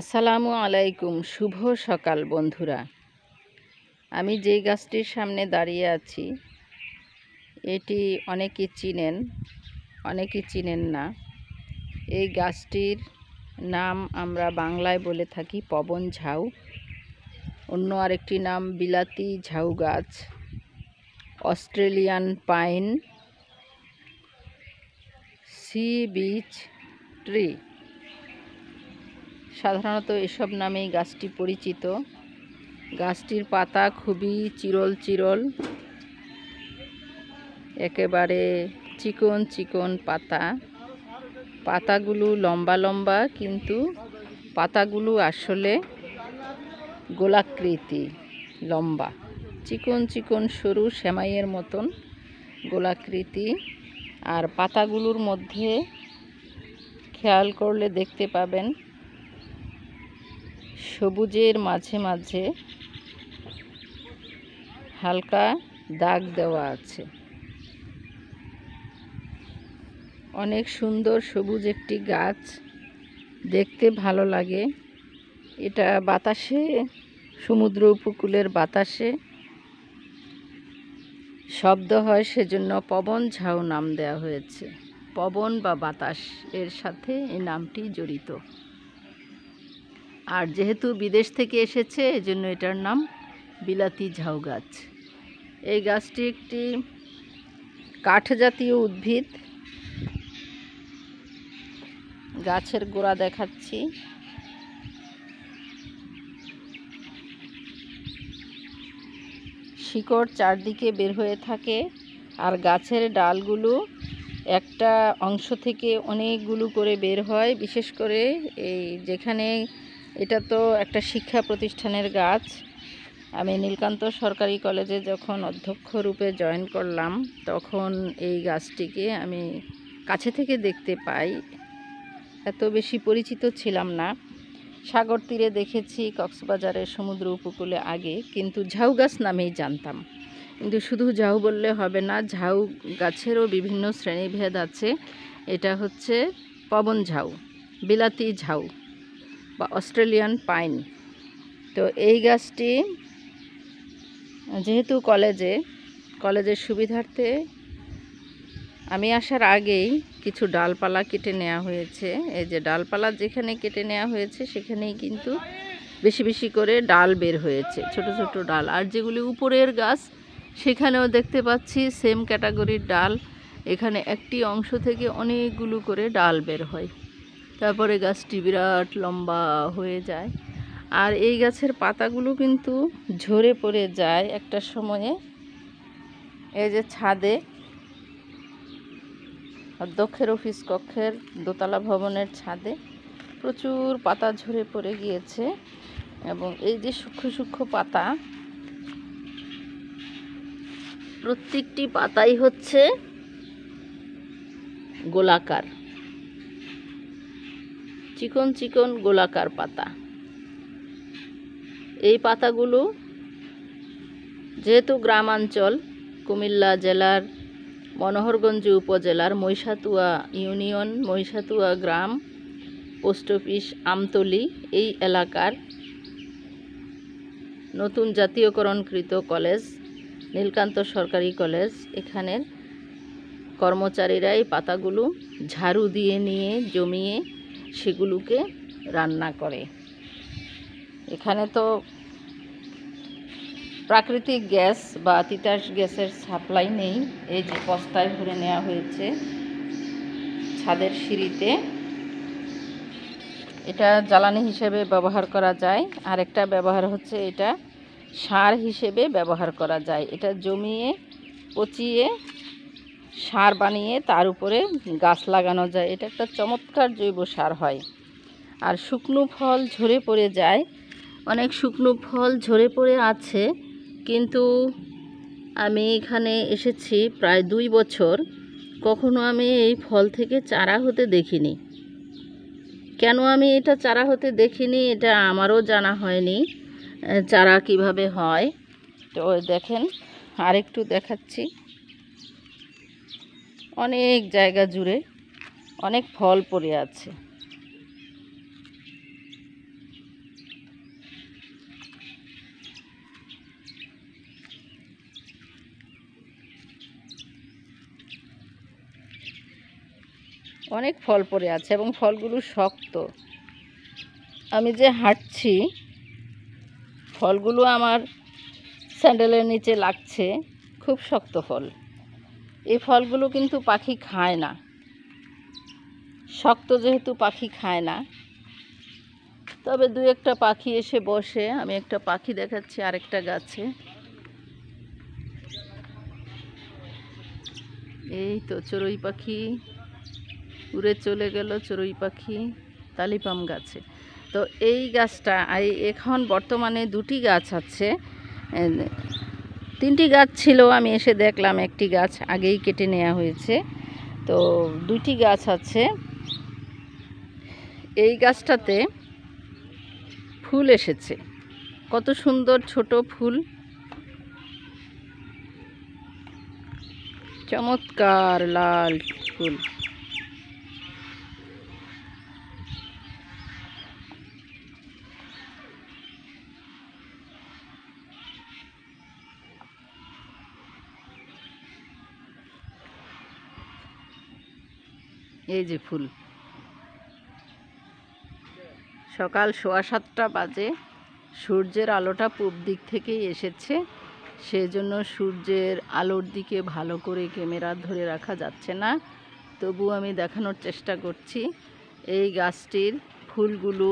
আসসালামু আলাইকুম শুভ সকাল বন্ধুরা আমি যেই গাছটির সামনে দাঁড়িয়ে আছি এটি অনেকে চিনেন অনেকেই চিনেন না এই গাছটির নাম আমরা বাংলায় বলে থাকি পবন ঝাউ অন্য আরেকটি নাম বিলাতি ঝাউ গাছ Australian pine sea beach tree সাধারণত এসব নামেই গাছটি পরিচিত গাছটির পাতা খুবই চিরল চিরল একেবারে চিকন চিকন পাতা পাতাগুলো লম্বা লম্বা কিন্তু পাতাগুলো আসলে গোলাকৃতি লম্বা চিকন চিকন সরু সেমাইয়ের মতন গোলাকৃতি আর পাতাগুলোর মধ্যে খেয়াল করলে দেখতে পাবেন সবুজের মাঝে মাঝে হালকা দাগ দেওয়া আছে অনেক সুন্দর সবুজ একটি গাছ দেখতে ভালো লাগে এটা বাতাসে সমুদ্র উপকূলের বাতাসে শব্দ হয় সেজন্য পবন ঝাউ নাম দেওয়া হয়েছে পবন বা বাতাস এর সাথে এই নামটি জড়িত আর যেহেতু বিদেশ থেকে এসেছে এজন্য এটার নাম বিলাতি ঝাউ গাছ এই গাছটি একটি কাঠ জাতীয় উদ্ভিদ গাছের গোড়া দেখাচ্ছি শিকড় চারদিকে বের হয়ে থাকে আর গাছের ডালগুলো একটা অংশ থেকে অনেকগুলো করে বের হয় বিশেষ করে এই যেখানে এটা তো একটা শিক্ষা প্রতিষ্ঠানের গাছ আমি নীলকান্ত সরকারি কলেজে যখন অধ্যক্ষ রূপে জয়েন করলাম তখন এই গাছটিকে আমি কাছে থেকে দেখতে পাই এত বেশি পরিচিত ছিলাম না সাগর তীরে দেখেছি কক্সবাজারের সমুদ্র উপকূলে আগে কিন্তু ঝাউ গাছ নামেই জানতাম কিন্তু শুধু ঝাউ বললে হবে না ঝাউ গাছেরও বিভিন্ন শ্রেণীভেদ আছে এটা হচ্ছে পবন ঝাউ বিলাতি ঝাউ বা অস্ট্রেলিয়ান পাইন তো এই গাছটি যেহেতু কলেজে কলেজের সুবিধার্থে আমি আসার আগেই কিছু ডালপালা কেটে নেওয়া হয়েছে এই যে ডালপালা যেখানে কেটে নেওয়া হয়েছে সেখানেই কিন্তু বেশি বেশি করে ডাল বের হয়েছে ছোট ছোট ডাল আর যেগুলি উপরের গাছ সেখানেও দেখতে পাচ্ছি সেম ক্যাটাগরির ডাল এখানে একটি অংশ থেকে অনেকগুলো করে ডাল বের হয় তারপরে গাছটি বিরাট লম্বা হয়ে যায় আর এই গাছের পাতাগুলো কিন্তু ঝরে পড়ে যায় একটা সময়ে এই যে ছাদে অধ্যক্ষের অফিস কক্ষের দোতলা ভবনের ছাদে প্রচুর পাতা ঝরে পড়ে গিয়েছে এবং এই যে সূক্ষ্ম সূক্ষ্ম পাতা প্রত্যেকটি পাতাই হচ্ছে গোলাকার চিকন চিকন গোলাকার পাতা এই পাতাগুলো যেহেতু গ্রামাঞ্চল কুমিল্লা জেলার মনোহরগঞ্জ উপজেলার মহিষাতুয়া ইউনিয়ন মহিষাতুয়া গ্রাম পোস্ট অফিস আমতলি এই এলাকার নতুন জাতীয়করণকৃত কলেজ নীলকান্ত সরকারি কলেজ এখানের কর্মচারীরা এই পাতাগুলো ঝাড়ু দিয়ে নিয়ে জমিয়ে সেগুলোকে রান্না করে এখানে তো প্রাকৃতিক গ্যাস বা তিতাস গ্যাসের সাপ্লাই নেই এই যে বস্তায় ভরে নেওয়া হয়েছে ছাদের সিঁড়িতে এটা জ্বালানি হিসেবে ব্যবহার করা যায় আর একটা ব্যবহার হচ্ছে এটা সার হিসেবে ব্যবহার করা যায় এটা জমিয়ে পচিয়ে সার বানিয়ে তার উপরে গাছ লাগানো যায় এটা একটা চমৎকার জৈব সার হয় আর শুকনো ফল ঝরে পড়ে যায় অনেক শুকনো ফল ঝরে পড়ে আছে কিন্তু আমি এখানে এসেছি প্রায় দুই বছর কখনো আমি এই ফল থেকে চারা হতে দেখিনি কেন আমি এটা চারা হতে দেখিনি এটা আমারও জানা হয়নি চারা কিভাবে হয় তো দেখেন আরেকটু দেখাচ্ছি অনেক জায়গা জুড়ে অনেক ফল পড়ে আছে অনেক ফল পড়ে আছে এবং ফলগুলো শক্ত আমি যে হাঁটছি ফলগুলো আমার স্যান্ডেলের নিচে লাগছে খুব শক্ত ফল এই ফলগুলো কিন্তু পাখি খায় না শক্ত যেহেতু পাখি খায় না তবে দু একটা পাখি এসে বসে আমি একটা পাখি দেখাচ্ছি আরেকটা গাছে এই তো চড়ুই পাখি উড়ে চলে গেল চড়ুই পাখি তালিপাম গাছে তো এই গাছটা এখন বর্তমানে দুটি গাছ আছে তিনটি গাছ ছিল আমি এসে দেখলাম একটি গাছ আগেই কেটে নেওয়া হয়েছে তো দুটি গাছ আছে এই গাছটাতে ফুল এসেছে কত সুন্দর ছোট ফুল চমৎকার লাল ফুল এই যে ফুল সকাল সোয়া সাতটা বাজে সূর্যের আলোটা পূব দিক থেকেই এসেছে সেজন্য সূর্যের আলোর দিকে ভালো করে ক্যামেরা ধরে রাখা যাচ্ছে না তবু আমি দেখানোর চেষ্টা করছি এই গাছটির ফুলগুলো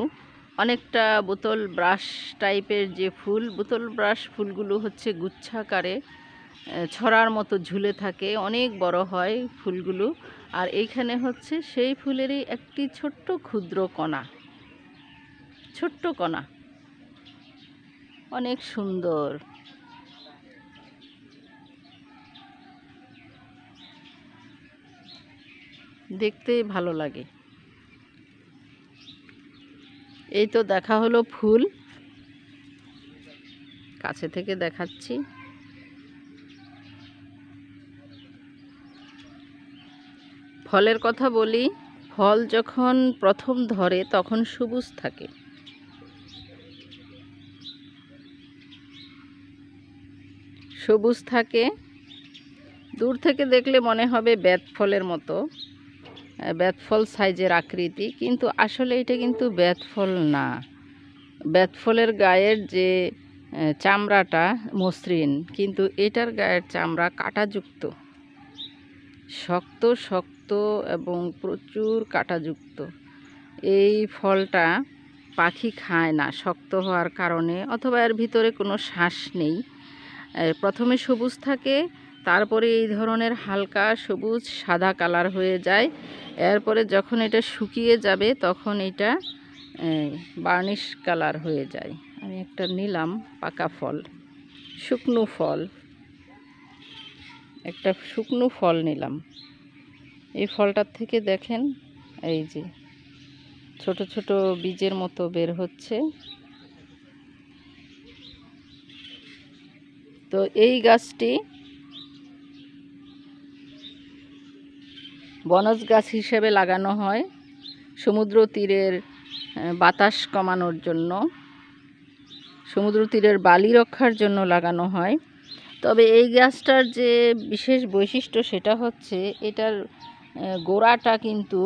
অনেকটা বোতল ব্রাশ টাইপের যে ফুল বোতল ব্রাশ ফুলগুলো হচ্ছে গুচ্ছাকারে ছড়ার মতো ঝুলে থাকে অনেক বড় হয় ফুলগুলো আর এইখানে হচ্ছে সেই ফুলেরই একটি ছোট্ট ক্ষুদ্র কণা ছোট্ট কণা অনেক সুন্দর দেখতে ভালো লাগে এই তো দেখা হলো ফুল কাছে থেকে দেখাচ্ছি ফলের কথা বলি ফল যখন প্রথম ধরে তখন সবুজ থাকে সবুজ থাকে দূর থেকে দেখলে মনে হবে ব্যাত ফলের মতো ব্যাত ফল সাইজের আকৃতি কিন্তু আসলে এটা কিন্তু ব্যাত ফল না ব্যাত ফলের গায়ের যে চামড়াটা মসৃণ কিন্তু এটার গায়ের চামড়া কাটাযুক্ত শক্ত শক্ত এবং প্রচুর কাঁটাযুক্ত এই ফলটা পাখি খায় না শক্ত হওয়ার কারণে অথবা এর ভিতরে কোনো শ্বাস নেই প্রথমে সবুজ থাকে তারপরে এই ধরনের হালকা সবুজ সাদা কালার হয়ে যায় এরপরে যখন এটা শুকিয়ে যাবে তখন এটা বার্নিশ কালার হয়ে যায় আমি একটা নিলাম পাকা ফল শুকনো ফল একটা শুকনো ফল নিলাম এই ফলটার থেকে দেখেন এই যে ছোট ছোট বীজের মতো বের হচ্ছে তো এই গাছটি বনজ গাছ হিসেবে লাগানো হয় সমুদ্র তীরের বাতাস কমানোর জন্য সমুদ্র তীরের বালি রক্ষার জন্য লাগানো হয় তবে এই গাছটার যে বিশেষ বৈশিষ্ট্য সেটা হচ্ছে এটার গোড়াটা কিন্তু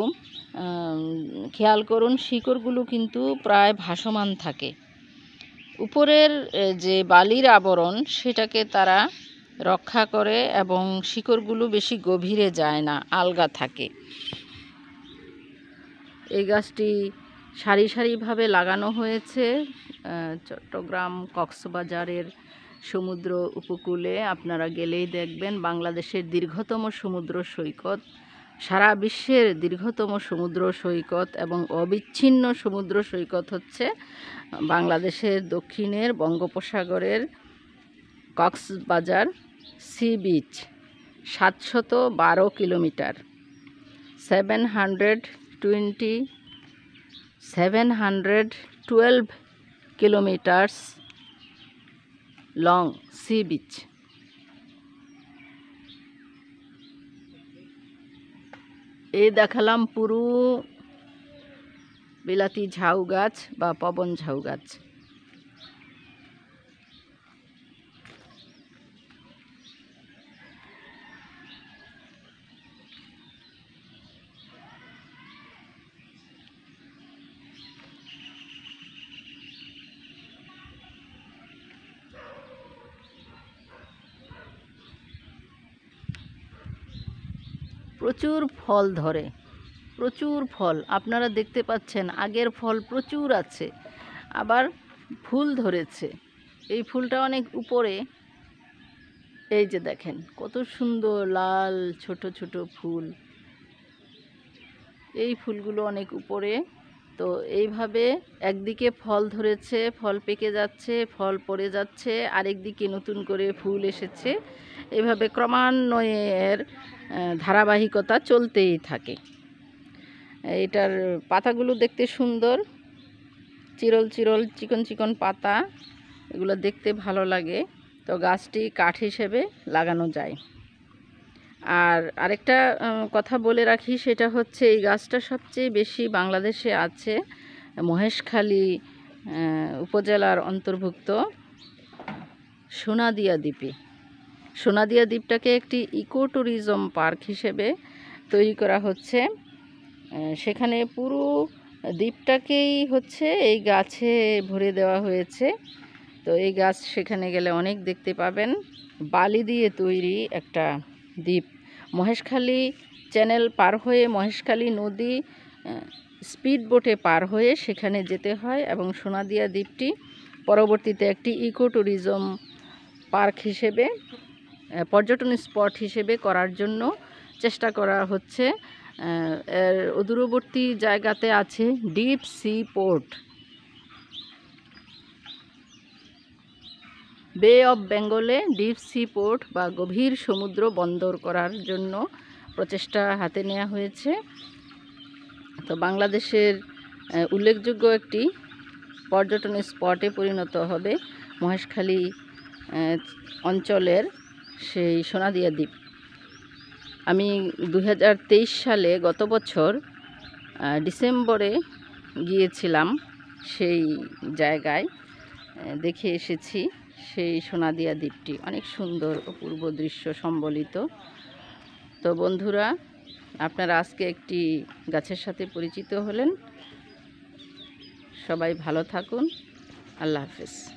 খেয়াল করুন শিকড়গুলো কিন্তু প্রায় ভাসমান থাকে উপরের যে বালির আবরণ সেটাকে তারা রক্ষা করে এবং শিকড়গুলো বেশি গভীরে যায় না আলগা থাকে এই গাছটি সারি সারিভাবে লাগানো হয়েছে চট্টগ্রাম কক্সবাজারের সমুদ্র উপকূলে আপনারা গেলেই দেখবেন বাংলাদেশের দীর্ঘতম সমুদ্র সৈকত সারা বিশ্বের দীর্ঘতম সমুদ্র সৈকত এবং অবিচ্ছিন্ন সমুদ্র সৈকত হচ্ছে বাংলাদেশের দক্ষিণের বঙ্গোপসাগরের কক্সবাজার সি বিচ সাতশত বারো kilometer seven hundred twenty seven hundred twelve kilometers long sea beach এই দেখালাম পুরু বিলাতি ঝাউ গাছ বা পবন ঝাউ গাছ প্রচুর ফল ধরে প্রচুর ফল আপনারা দেখতে পাচ্ছেন আগের ফল প্রচুর আছে আবার ফুল ধরেছে এই ফুলটা অনেক উপরে এই যে দেখেন কত সুন্দর লাল ছোট ছোট ফুল এই ফুলগুলো অনেক উপরে তো এইভাবে একদিকে ফল ধরেছে ফল পেকে যাচ্ছে ফল পড়ে যাচ্ছে আরেকদিকে নতুন করে ফুল এসেছে এভাবে ক্রমান্বয়ের ধারাবাহিকতা চলতেই থাকে এটার পাতাগুলো দেখতে সুন্দর চিরল চিরল চিকন চিকন পাতা এগুলো দেখতে ভালো লাগে তো গাছটি কাঠ হিসেবে লাগানো যায় আর আরেকটা কথা বলে রাখি সেটা হচ্ছে এই গাছটা সবচেয়ে বেশি বাংলাদেশে আছে মহেশখালী উপজেলার অন্তর্ভুক্ত সোনাদিয়া দ্বীপে সোনাদিয়া দ্বীপটাকে একটি ইকো ট্যুরিজম পার্ক হিসেবে তৈরি করা হচ্ছে সেখানে পুরো দ্বীপটাকেই হচ্ছে এই গাছে ভরে দেওয়া হয়েছে তো এই গাছ সেখানে গেলে অনেক দেখতে পাবেন বালি দিয়ে তৈরি একটা দ্বীপ মহেশখালী চ্যানেল পার হয়ে মহেশখালী নদী স্পিড বোটে পার হয়ে সেখানে যেতে হয় এবং সোনাদিয়া দ্বীপটি পরবর্তীতে একটি ইকো ট্যুরিজম পার্ক হিসেবে পর্যটন স্পট হিসেবে করার জন্য চেষ্টা করা হচ্ছে এর দূরবর্তী জায়গাতে আছে deep sea port bay of বেঙ্গলে ডিপ সি পোর্ট বা গভীর সমুদ্র বন্দর করার জন্য প্রচেষ্টা হাতে নেওয়া হয়েছে তো বাংলাদেশের উল্লেখযোগ্য একটি পর্যটন স্পটে পরিণত হবে মহেশখালী অঞ্চলের সেই সোনাদিয়া দ্বীপ আমি দু সালে গত বছর ডিসেম্বরে গিয়েছিলাম সেই জায়গায় দেখে এসেছি সেই সোনাদিয়া দ্বীপটি অনেক সুন্দর অপূর্ব দৃশ্য সম্বলিত তো বন্ধুরা আপনারা আজকে একটি গাছের সাথে পরিচিত হলেন সবাই ভালো থাকুন আল্লাহ হাফেজ